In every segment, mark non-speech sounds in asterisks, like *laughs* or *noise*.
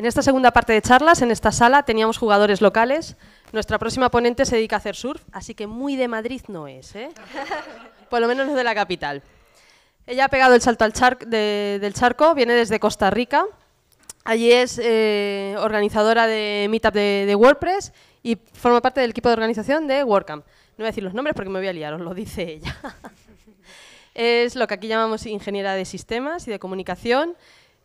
En esta segunda parte de charlas, en esta sala, teníamos jugadores locales. Nuestra próxima ponente se dedica a hacer surf, así que muy de Madrid no es, ¿eh? *laughs* Por lo menos no es de la capital. Ella ha pegado el salto al del charco, viene desde Costa Rica. Allí es eh, organizadora de Meetup de, WordPress y forma parte del equipo de organización de WordCamp. No voy a decir los nombres porque me voy a liar, lo dice ella. *laughs* es lo que aquí llamamos ingeniera de sistemas y de comunicación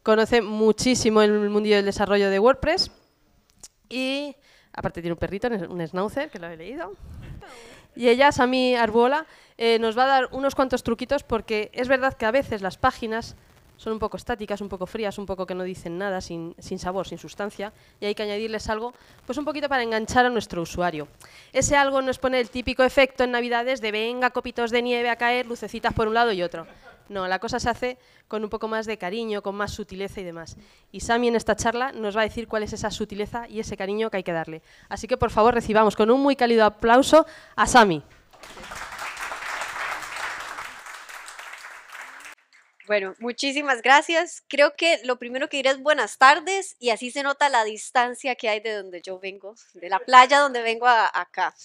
conoce muchísimo el mundillo del desarrollo de WordPress y aparte tiene un perrito, un schnauzer, que lo he leído. Y ella, a Arbuola, eh, nos va a dar unos cuantos truquitos porque es verdad que a veces las páginas son un poco estáticas, un poco frías, un poco que no dicen nada, sin, sin, sabor, sin sustancia, y hay que añadirles algo, pues un poquito para enganchar a nuestro usuario. Ese algo nos pone el típico efecto en Navidades de venga, copitos de nieve a caer, lucecitas por un lado y otro. No, la cosa se hace con un poco más de cariño, con más sutileza y demás. Y Sami en esta charla nos va a decir cuál es esa sutileza y ese cariño que hay que darle. Así que por favor recibamos con un muy cálido aplauso a Sami. Bueno, muchísimas gracias. Creo que lo primero que diré es buenas tardes y así se nota la distancia que hay de donde yo vengo, de la playa donde vengo a, acá.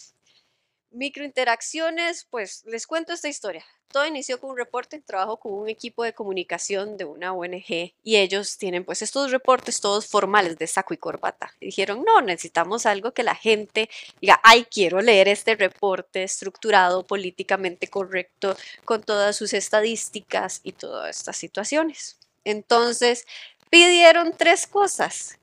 Microinteracciones, pues les cuento esta historia. Todo inició con un reporte, trabajo con un equipo de comunicación de una ONG y ellos tienen pues estos reportes todos formales de saco y corbata. dijeron, no, necesitamos algo que la gente diga, ay, quiero leer este reporte estructurado, políticamente correcto, con todas sus estadísticas y todas estas situaciones. Entonces, pidieron tres cosas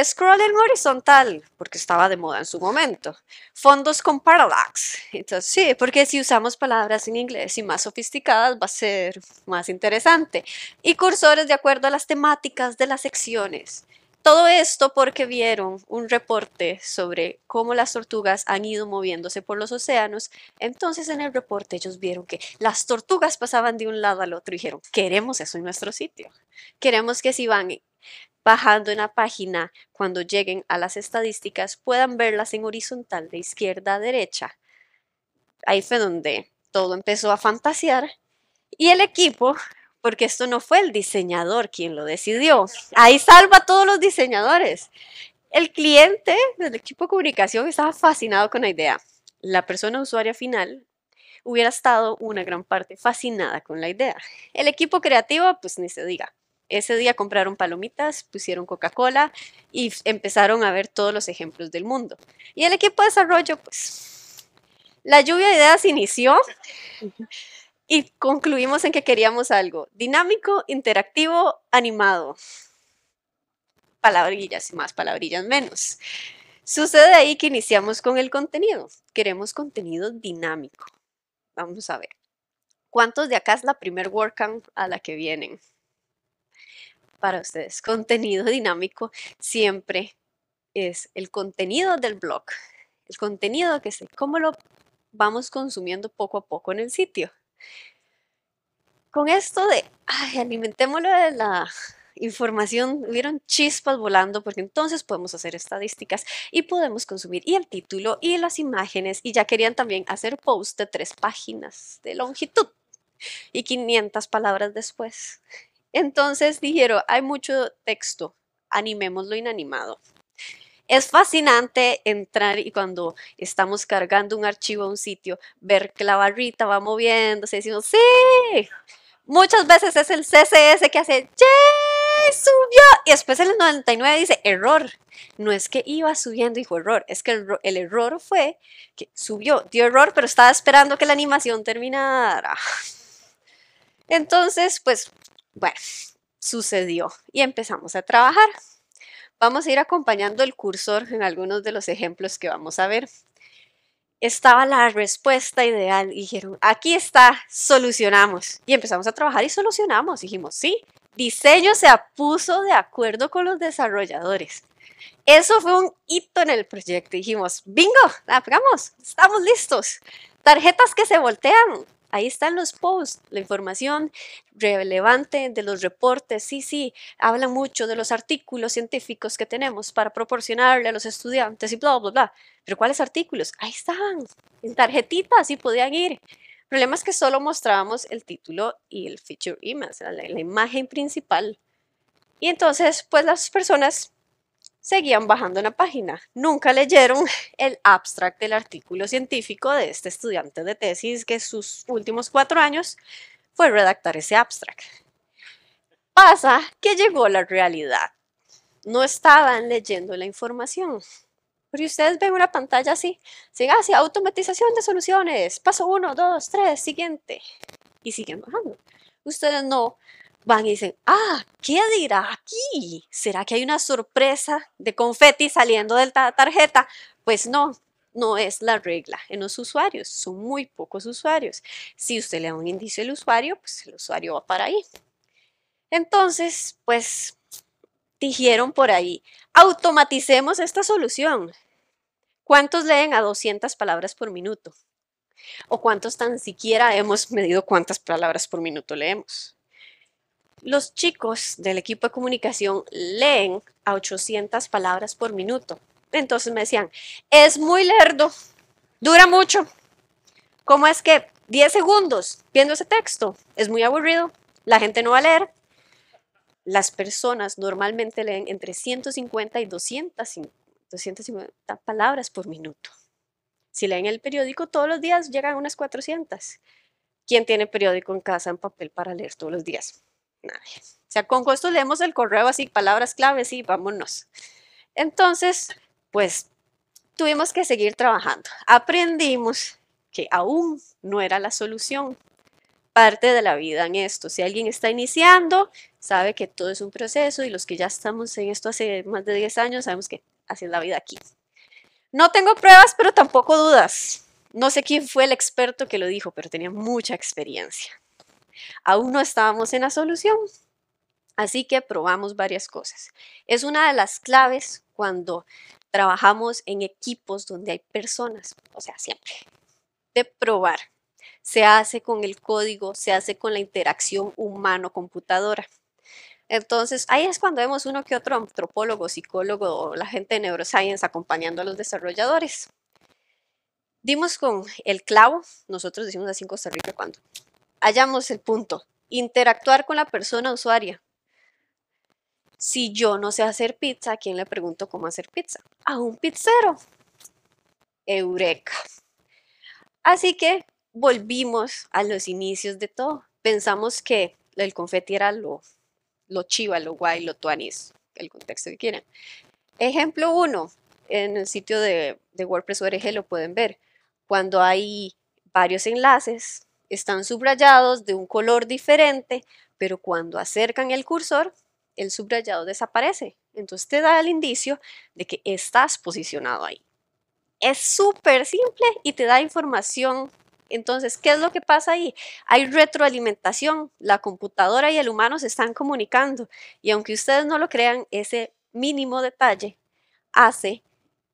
Scroll horizontal, porque estaba de moda en su momento. Fondos con parallax. Entonces, sí, porque si usamos palabras en inglés y más sofisticadas va a ser más interesante. Y cursores de acuerdo a las temáticas de las secciones. Todo esto porque vieron un reporte sobre cómo las tortugas han ido moviéndose por los océanos. Entonces en el reporte ellos vieron que las tortugas pasaban de un lado al otro y dijeron, queremos eso en nuestro sitio. Queremos que si van bajando en la página cuando lleguen a las estadísticas puedan verlas en horizontal de izquierda a derecha. Ahí fue donde todo empezó a fantasear y el equipo, porque esto no fue el diseñador quien lo decidió, ahí salva a todos los diseñadores. El cliente del equipo de comunicación estaba fascinado con la idea. La persona usuaria final hubiera estado una gran parte fascinada con la idea. El equipo creativo, pues ni se diga. Ese día compraron palomitas, pusieron Coca-Cola y empezaron a ver todos los ejemplos del mundo. Y el equipo de desarrollo, pues, la lluvia de ideas inició y concluimos en que queríamos algo dinámico, interactivo, animado. Palabrillas y más, palabrillas menos. Sucede ahí que iniciamos con el contenido. Queremos contenido dinámico. Vamos a ver. ¿Cuántos de acá es la primer WordCamp a la que vienen? para ustedes. Contenido *laughs* dinámico siempre es el contenido del blog, el contenido que se cómo lo vamos consumiendo poco a poco en el sitio. Con esto de, ay, alimentémoslo de la información, hubieron chispas volando porque entonces podemos hacer estadísticas y podemos consumir y el título y las imágenes y ya querían también hacer post de tres páginas de longitud y 500 palabras después. Entonces dijeron, hay mucho texto, animémoslo inanimado. Es fascinante entrar y cuando estamos cargando un archivo a un sitio, ver que la barrita va moviéndose, decimos, sí, muchas veces es el CSS que hace, ¡yay! Subió. Y después el 99 dice, error. No es que iba subiendo, dijo error. Es que el error fue que subió, dio error, pero estaba esperando que la animación terminara. Entonces, pues bueno, sucedió y empezamos a trabajar. Vamos a ir acompañando el cursor en algunos de los ejemplos que vamos a ver. Estaba la respuesta ideal dijeron, aquí está, solucionamos. Y empezamos a trabajar y solucionamos. Dijimos, sí, diseño se puso de acuerdo con los desarrolladores. Eso fue un hito en el proyecto. Dijimos, bingo, la estamos listos. Tarjetas que se voltean, Ahí están los posts, la información relevante de los reportes. Sí, sí, habla mucho de los artículos científicos que tenemos para proporcionarle a los estudiantes y bla, bla, bla. Pero ¿cuáles artículos? Ahí están, en tarjetitas y podían ir. El problema es que solo mostrábamos el título y el feature image, la imagen principal. Y entonces, pues las personas seguían bajando una página. Nunca leyeron el abstract del artículo científico de este estudiante de tesis que sus últimos cuatro años fue redactar ese abstract. Pasa que llegó la realidad. No estaban leyendo la información. Porque ustedes ven una pantalla así, se así, ah, automatización de soluciones, paso uno, dos, tres. siguiente. Y siguen bajando. Ustedes no van y dicen, ah, ¿qué dirá aquí? ¿Será que hay una sorpresa de confeti saliendo de la tarjeta? Pues no, no es la regla en los usuarios, son muy pocos usuarios. Si usted le da un indicio al usuario, pues el usuario va para ahí. Entonces, pues dijeron por ahí, automaticemos esta solución. ¿Cuántos leen a 200 palabras por minuto? ¿O cuántos tan siquiera hemos medido cuántas palabras por minuto leemos? Los chicos del equipo de comunicación leen a 800 palabras por minuto. Entonces me decían, es muy lerdo, dura mucho. ¿Cómo es que 10 segundos viendo ese texto es muy aburrido? La gente no va a leer. Las personas normalmente leen entre 150 y 200, 250 palabras por minuto. Si leen el periódico todos los días, llegan unas 400. ¿Quién tiene periódico en casa en papel para leer todos los días? O sea, con gusto leemos el correo así, palabras claves y vámonos. Entonces, pues tuvimos que seguir trabajando. Aprendimos que aún no era la solución. Parte de la vida en esto. Si alguien está iniciando, sabe que todo es un proceso y los que ya estamos en esto hace más de 10 años sabemos que así es la vida aquí. No tengo pruebas, pero tampoco dudas. No sé quién fue el experto que lo dijo, pero tenía mucha experiencia. Aún no estábamos en la solución, así que probamos varias cosas. Es una de las claves cuando trabajamos en equipos donde hay personas, o sea, siempre, de probar. Se hace con el código, se hace con la interacción humano-computadora. Entonces, ahí es cuando vemos uno que otro antropólogo, psicólogo o la gente de neuroscience acompañando a los desarrolladores. Dimos con el clavo, nosotros decimos así en Costa Rica cuando Hallamos el punto. Interactuar con la persona usuaria. Si yo no sé hacer pizza, ¿a quién le pregunto cómo hacer pizza? A un pizzero. Eureka. Así que volvimos a los inicios de todo. Pensamos que el confeti era lo, chiva, lo guay, lo tuanis, el contexto que quieran. Ejemplo uno en el sitio de, de ORG lo pueden ver. Cuando hay varios enlaces, están subrayados de un color diferente, pero cuando acercan el cursor, el subrayado desaparece. Entonces te da el indicio de que estás posicionado ahí. Es súper simple y te da información. Entonces, ¿qué es lo que pasa ahí? Hay retroalimentación. La computadora y el humano se están comunicando. Y aunque ustedes no lo crean, ese mínimo detalle hace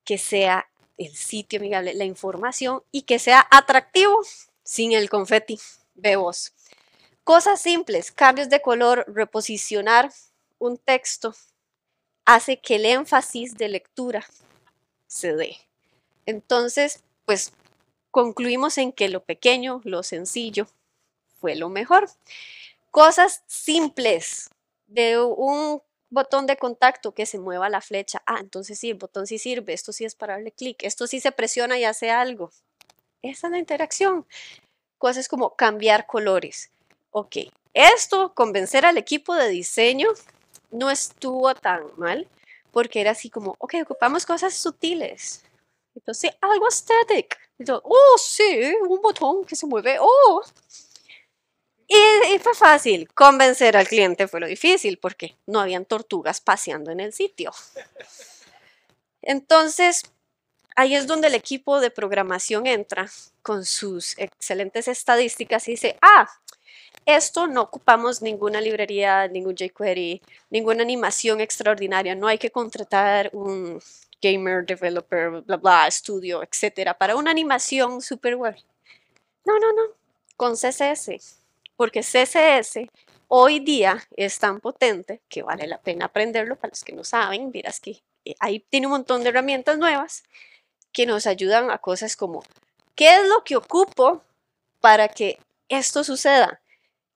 que sea el sitio amigable, la información y que sea atractivo sin el confeti. veos. Cosas simples, cambios de color, reposicionar un texto, hace que el énfasis de lectura se dé. Entonces, pues concluimos en que lo pequeño, lo sencillo, fue lo mejor. Cosas simples de un botón de contacto que se mueva la flecha. Ah, entonces sí, el botón sí sirve, esto sí es para darle clic, esto sí se presiona y hace algo. Esa es la interacción. Cosas como cambiar colores. Ok, esto, convencer al equipo de diseño, no estuvo tan mal, porque era así como, ok, ocupamos cosas sutiles. Entonces, algo estético. oh, sí, un botón que se mueve, oh. Y, y, fue fácil, convencer al cliente fue lo difícil, porque no habían tortugas paseando en el sitio. Entonces, ahí es donde el equipo de programación entra con sus excelentes estadísticas y dice, ah, esto no ocupamos ninguna librería, ningún jQuery, ninguna animación extraordinaria, no hay que contratar un gamer, developer, bla, bla, estudio, etcétera, para una animación super web. No, no, no, con CSS, porque CSS hoy día es tan potente que vale la pena aprenderlo para los que no saben, miras que eh, ahí tiene un montón de herramientas nuevas que nos ayudan a cosas como, ¿qué es lo que ocupo para que esto suceda?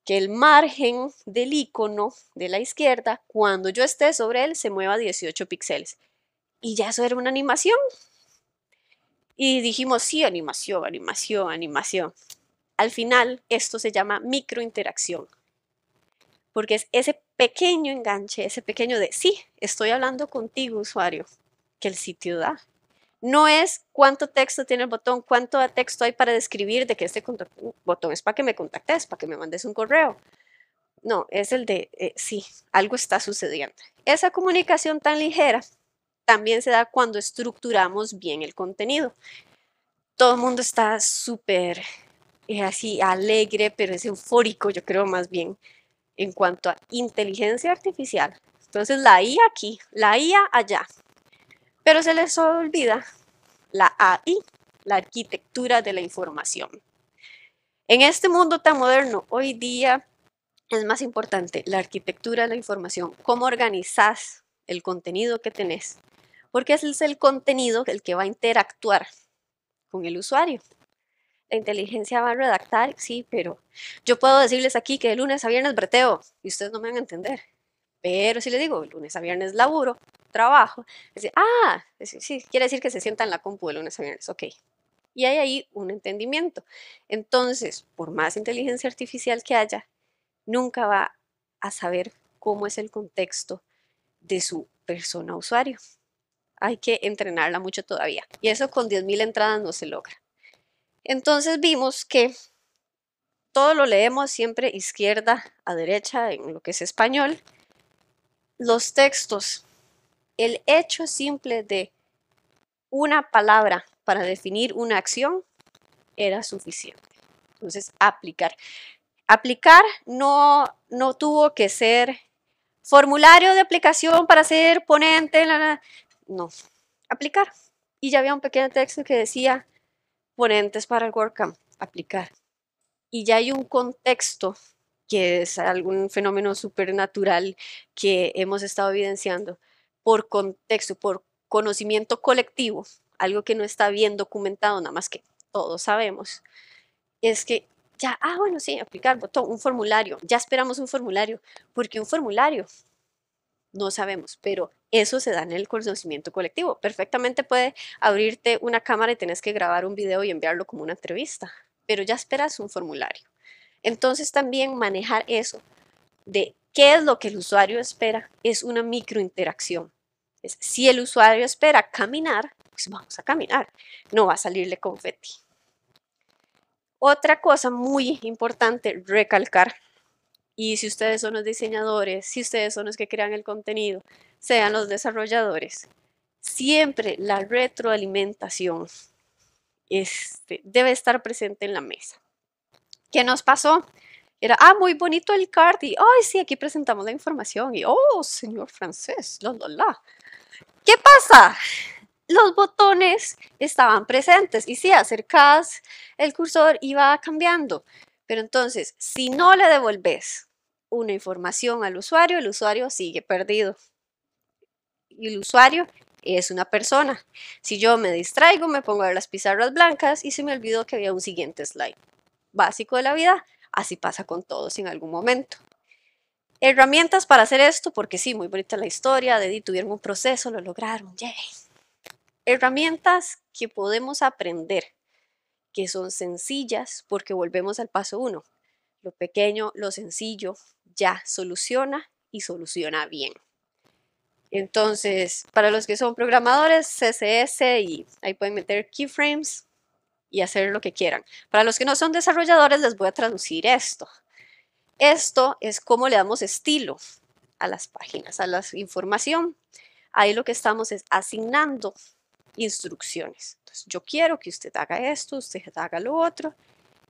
Que el margen del icono de la izquierda, cuando yo esté sobre él, se mueva 18 píxeles. Y ya eso era una animación. Y dijimos, sí, animación, animación, animación. Al final, esto se llama microinteracción, porque es ese pequeño enganche, ese pequeño de, sí, estoy hablando contigo, usuario, que el sitio da no es cuánto texto tiene el botón, cuánto texto hay para describir de que este botón es para que me contactes, para que me mandes un correo. No, es el de, eh, sí, algo está sucediendo. Esa comunicación tan ligera también se da cuando estructuramos bien el contenido. Todo el mundo está súper eh, así alegre, pero es eufórico, yo creo más bien, en cuanto a inteligencia artificial. Entonces la IA aquí, la IA allá, pero se les olvida la AI, la arquitectura de la información. En este mundo tan moderno, hoy día es más importante la arquitectura de la información, cómo organizás el contenido que tenés, porque ese es el contenido el que va a interactuar con el usuario. La inteligencia va a redactar, sí, pero yo puedo decirles aquí que de lunes a viernes breteo y ustedes no me van a entender. Pero si le digo, lunes a viernes laburo, trabajo. Dice, ah, sí, quiere decir que se sienta en la compu de lunes a viernes, ok. Y hay ahí un entendimiento. Entonces, por más inteligencia artificial que haya, nunca va a saber cómo es el contexto de su persona usuario. Hay que entrenarla mucho todavía. Y eso con 10.000 entradas no se logra. Entonces vimos que todo lo leemos siempre izquierda a derecha en lo que es español. Los textos el hecho simple de una palabra para definir una acción era suficiente. Entonces, aplicar. Aplicar no, tuvo que ser formulario de aplicación para ser ponente. no, aplicar. Y ya había un pequeño texto que decía ponentes para el WordCamp, aplicar. Y ya hay un contexto que es algún fenómeno supernatural que hemos estado evidenciando por contexto, por conocimiento colectivo, algo que no está bien documentado, nada más que todos sabemos, es que ya, ah, bueno, sí, aplicar botón, un formulario, ya esperamos un formulario, porque un formulario no sabemos, pero eso se da en el conocimiento colectivo. Perfectamente puede abrirte una cámara y tenés que grabar un video y enviarlo como una entrevista, pero ya esperas un formulario. Entonces también manejar eso de ¿Qué es lo que el usuario espera? Es una microinteracción. si el usuario espera caminar, pues vamos a caminar, no va a salirle confeti. Otra cosa muy importante recalcar, y si ustedes son los diseñadores, si ustedes son los que crean el contenido, sean los desarrolladores, siempre la retroalimentación este, debe estar presente en la mesa. ¿Qué nos pasó? Era, ah, muy bonito el card y, ay, sí, aquí presentamos la información y, oh, señor francés, la, la, la. ¿Qué pasa? Los botones estaban presentes y si acercas el cursor iba cambiando. Pero entonces, si no le devolves una información al usuario, el usuario sigue perdido. Y el usuario es una persona. Si yo me distraigo, me pongo a ver las pizarras blancas y se me olvidó que había un siguiente slide. Básico de la vida, Así pasa con todos en algún momento. Herramientas para hacer esto, porque sí, muy bonita la historia, de tuvieron un proceso, lo lograron, yay. Herramientas que podemos aprender, que son sencillas, porque volvemos al paso uno. Lo pequeño, lo sencillo, ya soluciona y soluciona bien. Entonces, para los que son programadores, CSS y ahí pueden meter keyframes, y hacer lo que quieran. Para los que no son desarrolladores, les voy a traducir esto. Esto es cómo le damos estilo a las páginas, a la información. Ahí lo que estamos es asignando instrucciones. yo quiero que usted haga esto, usted haga lo otro.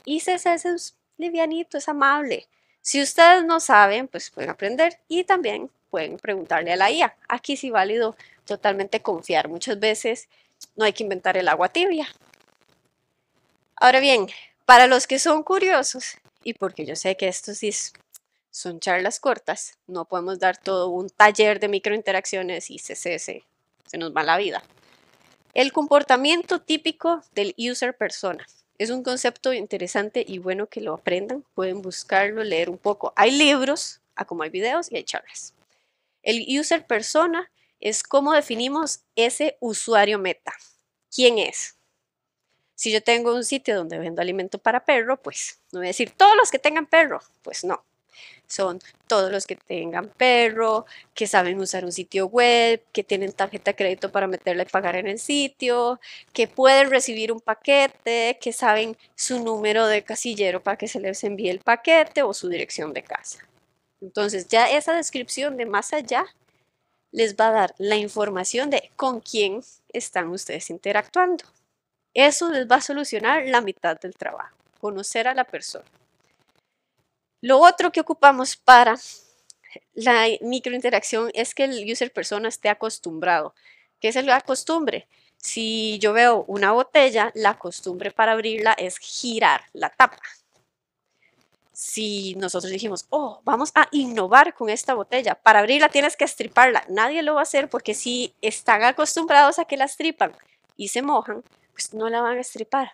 Y CSS es livianito, es amable. Si ustedes no saben, pues pueden aprender y también pueden preguntarle a la IA. Aquí sí válido totalmente confiar. Muchas veces no hay que inventar el agua tibia. Ahora bien, para los que son curiosos, y porque yo sé que estos sí son charlas cortas, no podemos dar todo un taller de microinteracciones y CSS. se nos va la vida. El comportamiento típico del user persona es un concepto interesante y bueno que lo aprendan, pueden buscarlo, leer un poco. Hay libros, como hay videos y hay charlas. El user persona es cómo definimos ese usuario meta. ¿Quién es? Si yo tengo un sitio donde vendo alimento para perro, pues no voy a decir todos los que tengan perro, pues no. Son todos los que tengan perro, que saben usar un sitio web, que tienen tarjeta de crédito para meterle y pagar en el sitio, que pueden recibir un paquete, que saben su número de casillero para que se les envíe el paquete o su dirección de casa. Entonces ya esa descripción de más allá les va a dar la información de con quién están ustedes interactuando. Eso les va a solucionar la mitad del trabajo, conocer a la persona. Lo otro que ocupamos para la microinteracción es que el user persona esté acostumbrado. ¿Qué es la costumbre? Si yo veo una botella, la costumbre para abrirla es girar la tapa. Si nosotros dijimos, oh, vamos a innovar con esta botella, para abrirla tienes que estriparla. Nadie lo va a hacer porque si están acostumbrados a que la estripan y se mojan, pues no la van a estripar.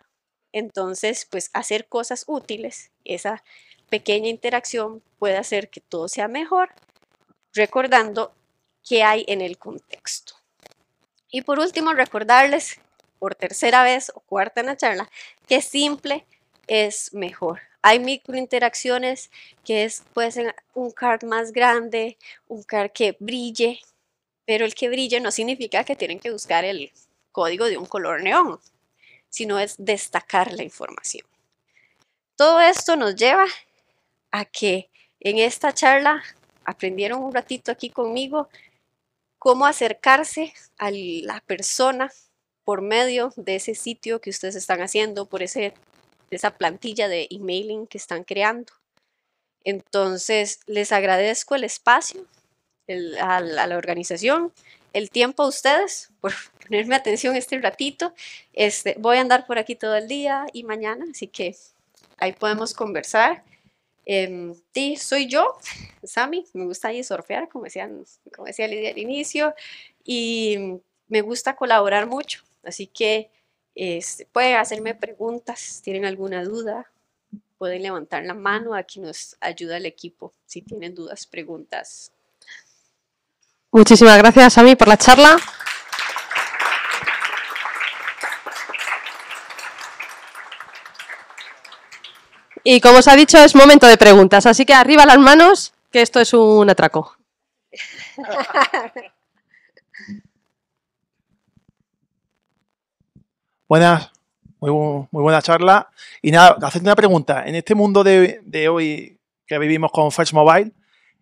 Entonces, pues hacer cosas útiles, esa pequeña interacción puede hacer que todo sea mejor, recordando qué hay en el contexto. Y por último, recordarles por tercera vez o cuarta en la charla que simple es mejor. Hay microinteracciones que es, puede ser un card más grande, un card que brille, pero el que brille no significa que tienen que buscar el código de un color neón, sino es destacar la información. Todo esto nos lleva a que en esta charla aprendieron un ratito aquí conmigo cómo acercarse a la persona por medio de ese sitio que ustedes están haciendo, por ese, esa plantilla de emailing que están creando. Entonces, les agradezco el espacio a la organización el tiempo a ustedes por *laughs* ponerme atención este ratito. Este, voy a andar por aquí todo el día y mañana, así que ahí podemos conversar. Eh, sí, soy yo, *laughs* Sami, me gusta ahí surfear, como, decían, como decía Lidia al inicio, y me gusta colaborar mucho, así que puede este, pueden hacerme preguntas, si tienen alguna duda, pueden levantar la mano, aquí nos ayuda el equipo si tienen dudas, preguntas, Muchísimas gracias a mí por la charla. Y como os ha dicho, es momento de preguntas, así que arriba las manos, que esto es un atraco. *laughs* Buenas, muy, buena charla. Y nada, hacerte una pregunta. En este mundo de, hoy que vivimos con First Mobile,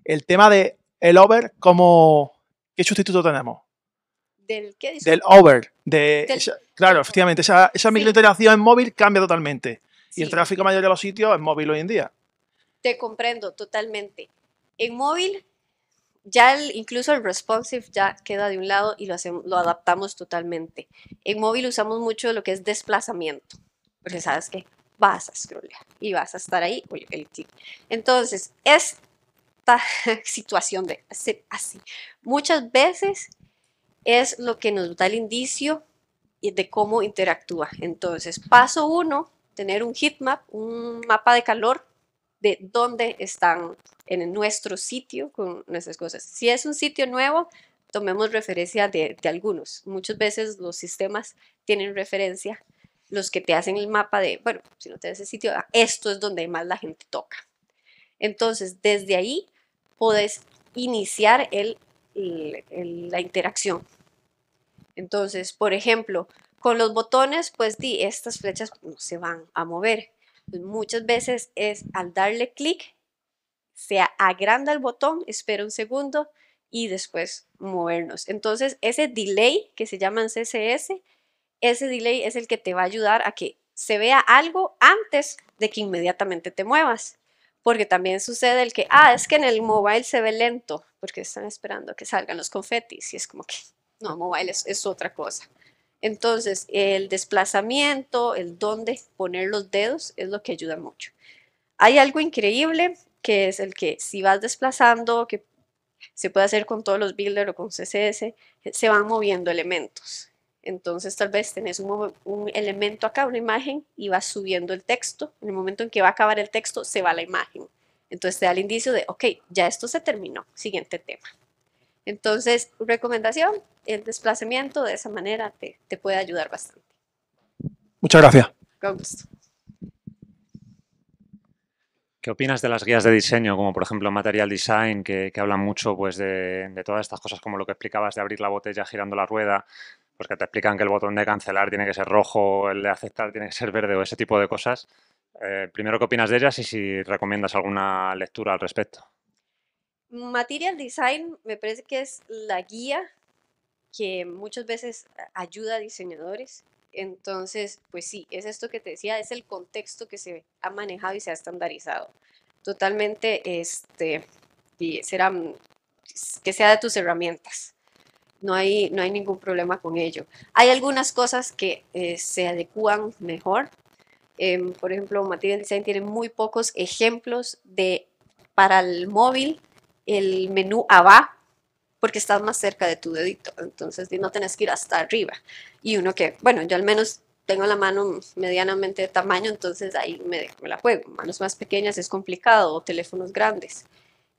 el tema de el over, como ¿Qué sustituto tenemos? ¿Del qué? Del over. De, claro, efectivamente, esa, esa en móvil cambia totalmente. Y el tráfico mayor de los sitios es móvil hoy en día. Te comprendo totalmente. En móvil, ya incluso el responsive ya queda de un lado y lo, adaptamos totalmente. En móvil usamos mucho lo que es desplazamiento, porque sabes que vas a scrollear y vas a estar ahí. el Entonces, es *laughs* situación de hacer así. Muchas veces es lo que nos da el indicio de cómo interactúa. Entonces, paso uno, tener un heat map, un mapa de calor de dónde están en nuestro sitio con nuestras cosas. Si es un sitio nuevo, tomemos referencia de, de, algunos. Muchas veces los sistemas tienen referencia, los que te hacen el mapa de, bueno, si no te ese sitio, ah, esto es donde más la gente toca. Entonces, desde ahí Puedes iniciar la interacción. Entonces, por ejemplo, con los botones, pues di, estas flechas se van a mover. Pues, muchas veces es al darle clic, se agranda el botón, espera un segundo y después movernos. Entonces, ese delay que se llama en CSS, ese delay es el que te va a ayudar a que se vea algo antes de que inmediatamente te muevas porque también sucede el que, ah, es que en el mobile se ve lento, porque están esperando que salgan los confetis, y es como que, no, mobile es, otra cosa. Entonces, el desplazamiento, el dónde poner los dedos es lo que ayuda mucho. Hay algo increíble que es el que si vas desplazando, que se puede hacer con todos los builders o con CSS, se van moviendo elementos. Entonces tal vez tenés un, elemento acá, una imagen, y vas subiendo el texto. En el momento en que va a acabar el texto, se va la imagen. Entonces te da el indicio de, ok, ya esto se terminó, siguiente tema. Entonces, recomendación, el desplazamiento de esa manera te, puede ayudar bastante. Muchas gracias. Con gusto. ¿Qué opinas de las guías de diseño, como por ejemplo Material Design, que, que hablan mucho pues, de, todas estas cosas, como lo que explicabas de abrir la botella girando la rueda, pues que te explican que el botón de cancelar tiene que ser rojo, el de aceptar tiene que ser verde o ese tipo de cosas. Eh, primero, ¿qué opinas de ellas y si recomiendas alguna lectura al respecto? Material Design me parece que es la guía que muchas veces ayuda a diseñadores. Entonces, pues sí, es esto que te decía, es el contexto que se ha manejado y se ha estandarizado. Totalmente, este, y será que sea de tus herramientas no hay, no hay ningún problema con ello. Hay algunas cosas que eh, se adecúan mejor. Em, por ejemplo, Material Design tiene muy pocos ejemplos de para el móvil el menú abajo porque estás más cerca de tu dedito, entonces no tenés que ir hasta arriba. Y uno que, bueno, yo al menos tengo la mano medianamente de tamaño, entonces ahí me, me la juego. Manos más pequeñas es complicado o teléfonos grandes.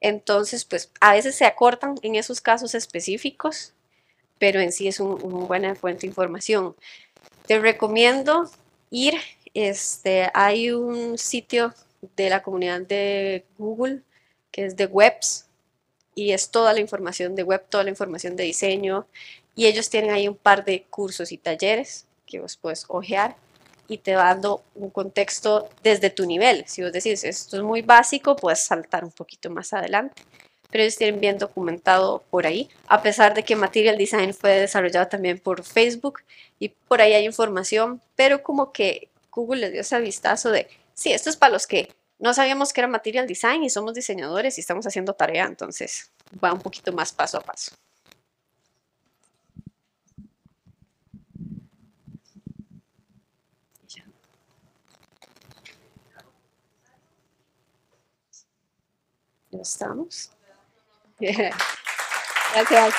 Entonces, pues a veces se acortan en esos casos específicos pero en sí es una buena fuente de información. Te recomiendo ir, este, hay un sitio de la comunidad de Google que es de webs y es toda la información de web, toda la información de diseño y ellos tienen ahí un par de cursos y talleres que vos puedes ojear y te va dando un contexto desde tu nivel. Si vos decís, esto es muy básico, puedes saltar un poquito más adelante pero ellos tienen bien documentado por ahí, a pesar de que Material Design fue desarrollado también por Facebook y por ahí hay información, pero como que Google les dio ese vistazo de, sí, esto es para los que no sabíamos que era Material Design y somos diseñadores y estamos haciendo tarea, entonces va un poquito más paso a paso. estamos. Yeah. Gracias.